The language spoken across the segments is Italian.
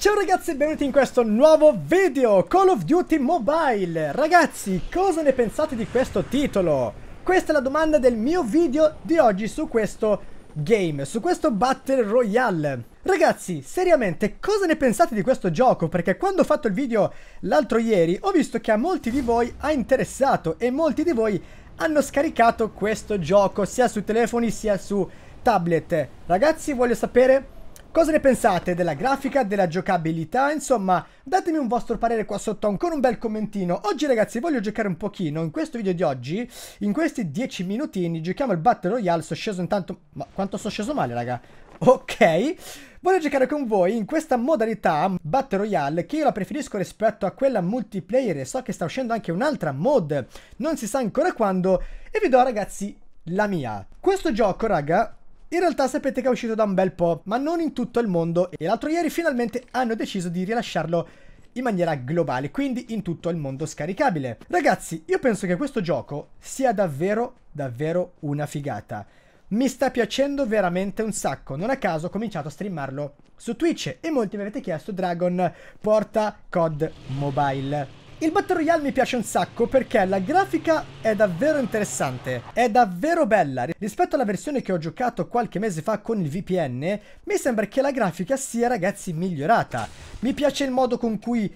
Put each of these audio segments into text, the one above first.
Ciao ragazzi e benvenuti in questo nuovo video Call of Duty Mobile Ragazzi cosa ne pensate di questo titolo? Questa è la domanda del mio video di oggi su questo game, su questo Battle Royale Ragazzi seriamente cosa ne pensate di questo gioco? Perché quando ho fatto il video l'altro ieri ho visto che a molti di voi ha interessato e molti di voi hanno scaricato questo gioco sia su telefoni sia su tablet Ragazzi voglio sapere Cosa ne pensate della grafica, della giocabilità? Insomma, datemi un vostro parere qua sotto ancora un bel commentino. Oggi ragazzi voglio giocare un pochino, in questo video di oggi, in questi 10 minutini, giochiamo il Battle Royale, sono sceso intanto... Ma quanto sono sceso male raga? Ok, voglio giocare con voi in questa modalità Battle Royale che io la preferisco rispetto a quella multiplayer e so che sta uscendo anche un'altra mod, non si sa ancora quando, e vi do ragazzi la mia. Questo gioco raga in realtà sapete che è uscito da un bel po', ma non in tutto il mondo e l'altro ieri finalmente hanno deciso di rilasciarlo in maniera globale, quindi in tutto il mondo scaricabile. Ragazzi, io penso che questo gioco sia davvero, davvero una figata. Mi sta piacendo veramente un sacco, non a caso ho cominciato a streamarlo su Twitch e molti mi avete chiesto Dragon porta COD Mobile. Il Battle Royale mi piace un sacco perché la grafica è davvero interessante, è davvero bella. Rispetto alla versione che ho giocato qualche mese fa con il VPN, mi sembra che la grafica sia ragazzi migliorata. Mi piace il modo con cui...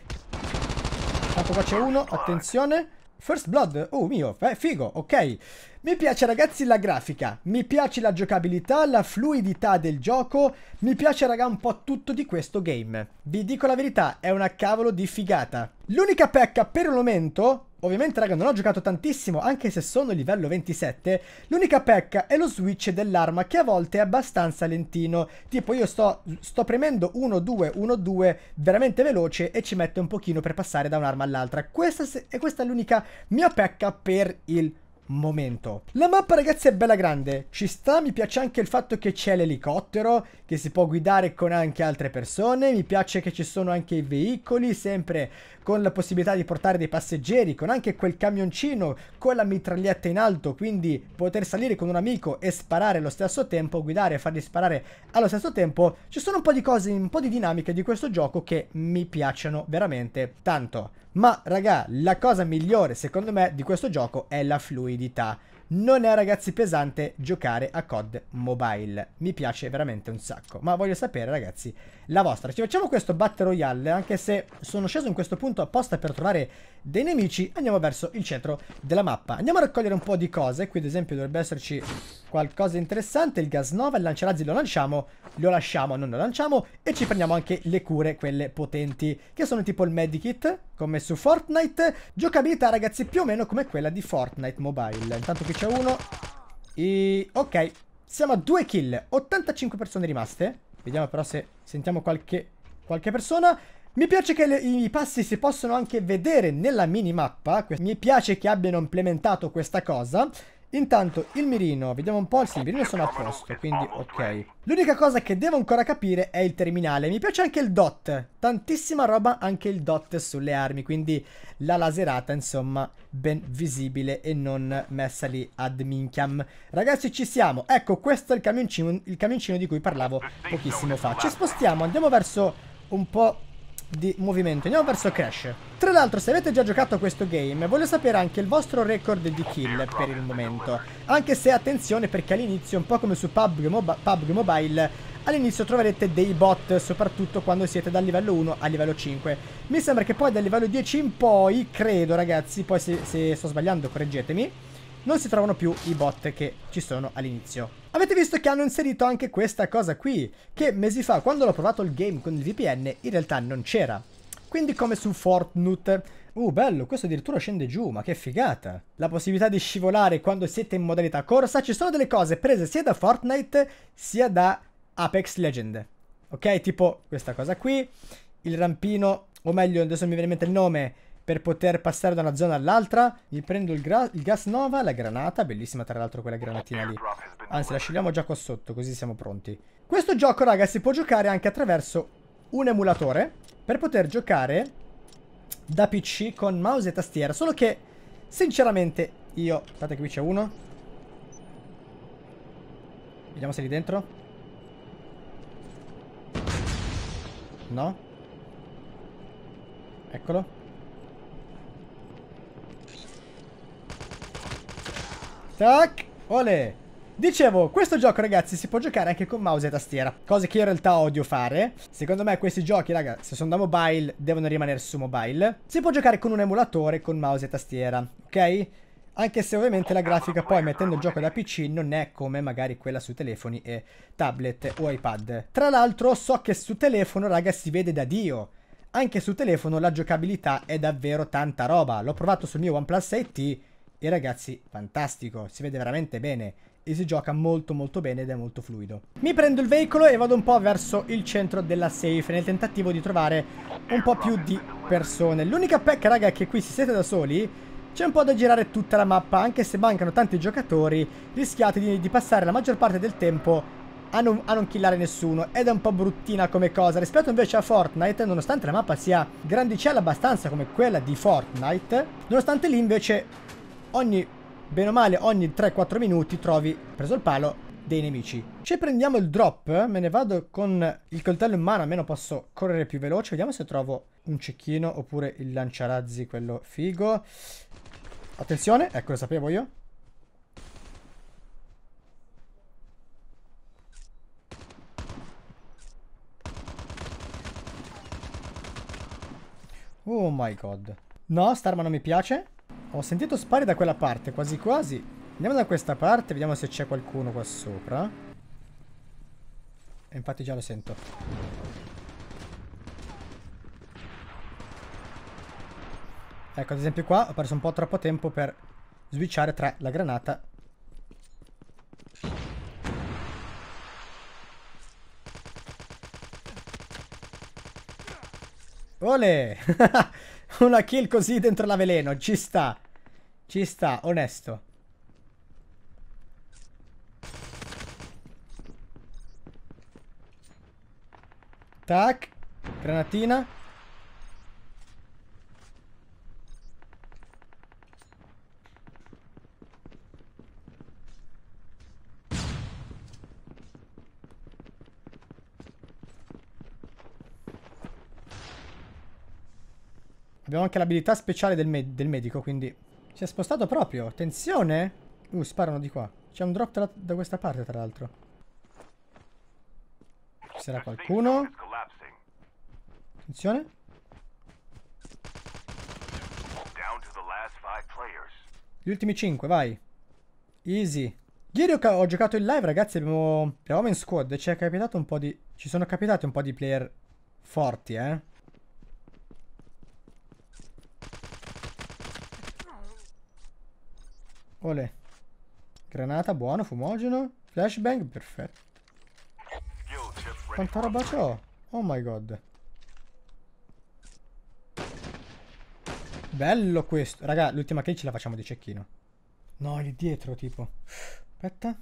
Tanto qua c'è uno, attenzione. First Blood, oh mio, eh, figo, ok. Mi piace ragazzi la grafica, mi piace la giocabilità, la fluidità del gioco, mi piace raga un po' tutto di questo game. Vi dico la verità, è una cavolo di figata. L'unica pecca per il momento Ovviamente raga non ho giocato tantissimo anche se sono livello 27 L'unica pecca è lo switch dell'arma che a volte è abbastanza lentino Tipo io sto, sto premendo 1-2, 1-2 veramente veloce e ci mette un pochino per passare da un'arma all'altra Questa, questa è l'unica mia pecca per il momento. La mappa ragazzi è bella grande, ci sta, mi piace anche il fatto che c'è l'elicottero, che si può guidare con anche altre persone, mi piace che ci sono anche i veicoli, sempre con la possibilità di portare dei passeggeri, con anche quel camioncino, con la mitraglietta in alto, quindi poter salire con un amico e sparare allo stesso tempo, guidare e farli sparare allo stesso tempo, ci sono un po' di cose, un po' di dinamiche di questo gioco che mi piacciono veramente tanto. Ma raga, la cosa migliore secondo me di questo gioco è la fluidità non è ragazzi pesante giocare a COD Mobile. Mi piace veramente un sacco. Ma voglio sapere ragazzi la vostra. Ci facciamo questo Battle Royale anche se sono sceso in questo punto apposta per trovare dei nemici. Andiamo verso il centro della mappa. Andiamo a raccogliere un po' di cose. Qui ad esempio dovrebbe esserci qualcosa di interessante. Il gas nova, il lanciarazzi lo lanciamo, lo lasciamo, non lo lanciamo. E ci prendiamo anche le cure, quelle potenti, che sono tipo il medikit, come su Fortnite. Giocabilità ragazzi più o meno come quella di Fortnite Mobile. Intanto qui ci c'è uno. E... Ok. Siamo a due kill. 85 persone rimaste. Vediamo però se sentiamo qualche, qualche persona. Mi piace che le, i passi si possono anche vedere nella minimappa, mi piace che abbiano implementato questa cosa, Intanto il mirino, vediamo un po', sì, il mirino sono a posto, quindi ok. L'unica cosa che devo ancora capire è il terminale, mi piace anche il dot, tantissima roba anche il dot sulle armi, quindi la laserata insomma ben visibile e non messa lì ad minchiam. Ragazzi ci siamo, ecco questo è il camioncino, il camioncino di cui parlavo pochissimo fa. Ci spostiamo, andiamo verso un po' di movimento. Andiamo verso Crash. Tra l'altro, se avete già giocato a questo game, voglio sapere anche il vostro record di kill per il momento. Anche se attenzione perché all'inizio, un po' come su PUBG, Mob PUBG Mobile, all'inizio troverete dei bot, soprattutto quando siete dal livello 1 al livello 5. Mi sembra che poi dal livello 10 in poi, credo ragazzi, poi se, se sto sbagliando correggetemi, non si trovano più i bot che ci sono all'inizio. Avete visto che hanno inserito anche questa cosa qui, che mesi fa quando l'ho provato il game con il VPN in realtà non c'era. Quindi come su Fortnite. Uh, bello, questo addirittura scende giù, ma che figata. La possibilità di scivolare quando siete in modalità corsa, ci sono delle cose prese sia da Fortnite sia da Apex Legend. Ok, tipo questa cosa qui, il rampino, o meglio, adesso mi viene in mente il nome, per poter passare da una zona all'altra. Mi prendo il, il, gas nova, la granata, bellissima tra l'altro quella granatina lì. Anzi, la scegliamo già qua sotto, così siamo pronti. Questo gioco, raga, si può giocare anche attraverso un emulatore per poter giocare da PC con mouse e tastiera. Solo che, sinceramente, io... Aspetta che qui c'è uno. Vediamo se è lì dentro. No? Eccolo. Tac. Ole. Dicevo, questo gioco ragazzi si può giocare anche con mouse e tastiera, cosa che io in realtà odio fare. Secondo me questi giochi ragazzi, se sono da mobile, devono rimanere su mobile. Si può giocare con un emulatore con mouse e tastiera, ok? Anche se ovviamente la grafica poi mettendo il gioco da PC non è come magari quella su telefoni e tablet o iPad. Tra l'altro so che su telefono raga si vede da Dio. Anche su telefono la giocabilità è davvero tanta roba. L'ho provato sul mio OnePlus 6 e ragazzi, fantastico, si vede veramente bene e si gioca molto molto bene ed è molto fluido. Mi prendo il veicolo e vado un po' verso il centro della safe nel tentativo di trovare un po' più di persone. L'unica pecca raga è che qui se siete da soli c'è un po' da girare tutta la mappa anche se mancano tanti giocatori rischiate di, di passare la maggior parte del tempo a non, a non, killare nessuno ed è un po' bruttina come cosa rispetto invece a Fortnite nonostante la mappa sia grandicella abbastanza come quella di Fortnite nonostante lì invece ogni, bene o male, ogni 3-4 minuti trovi, preso il palo, dei nemici. se prendiamo il drop, me ne vado con il coltello in mano, almeno posso correre più veloce. Vediamo se trovo un cecchino oppure il lanciarazzi, quello figo. Attenzione, ecco lo sapevo io. Oh my god. No, starma non mi piace. Ho sentito spari da quella parte, quasi quasi. Andiamo da questa parte, vediamo se c'è qualcuno qua sopra. E infatti già lo sento. Ecco, ad esempio qua ho perso un po' troppo tempo per switchare tra la granata Ole! Una kill così dentro la veleno, ci sta. Ci sta, onesto. Tac. Granatina. Abbiamo anche l'abilità speciale del, me del, medico, quindi... Si è spostato proprio, attenzione! Uh, sparano di qua. C'è un drop da questa parte, tra l'altro. Ci sarà qualcuno? Attenzione. Gli ultimi 5, vai. Easy. Ieri ho, giocato in live, ragazzi, abbiamo... Eravamo in squad, ci è capitato un po' di... Ci sono capitati un po' di player forti, eh. Ole. Granata, buono, fumogeno. Flashbang, perfetto. Quanta roba c'ho? Oh my god. Bello questo. Raga, l'ultima kill ce la facciamo di cecchino. No, lì dietro, tipo. Aspetta.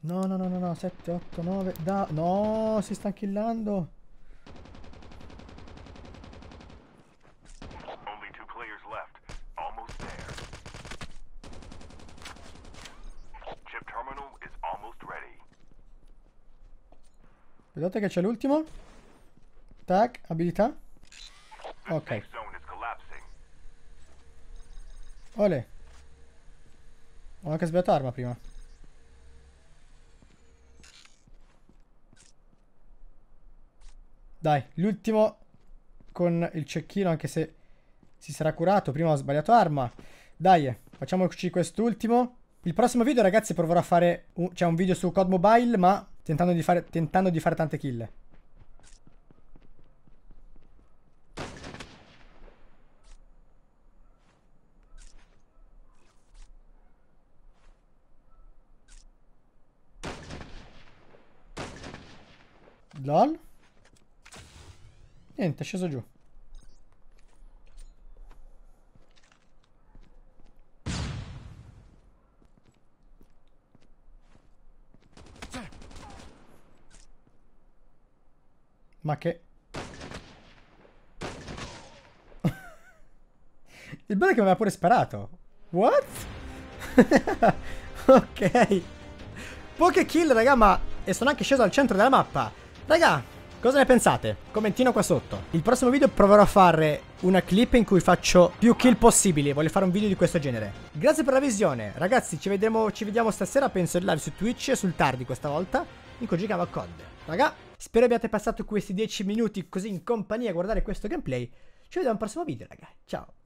No, no, no, no, no. 7, 8, 9. Da... No, si sta killando. Vedete che c'è l'ultimo. Tac, abilità. Ok. Ole. Ho anche sbagliato arma prima. Dai, l'ultimo con il cecchino, anche se si sarà curato. Prima ho sbagliato arma. Dai, facciamoci quest'ultimo. Il prossimo video, ragazzi, proverò a fare... C'è cioè, un video su COD Mobile, ma Tentando di fare, tentando di fare tante kill. LOL Niente, è sceso giù Ma che... Il bello è che mi aveva pure sparato. What? ok. Poche kill, raga, ma... E sono anche sceso al centro della mappa. Raga, cosa ne pensate? Commentino qua sotto. Il prossimo video proverò a fare una clip in cui faccio più kill possibili. Voglio fare un video di questo genere. Grazie per la visione. Ragazzi, ci, vedremo, ci vediamo stasera, penso, in live su Twitch, e sul tardi questa volta, in cui giocavo a COD. Raga, Spero abbiate passato questi 10 minuti così in compagnia a guardare questo gameplay. Ci vediamo al prossimo video, ragazzi. Ciao!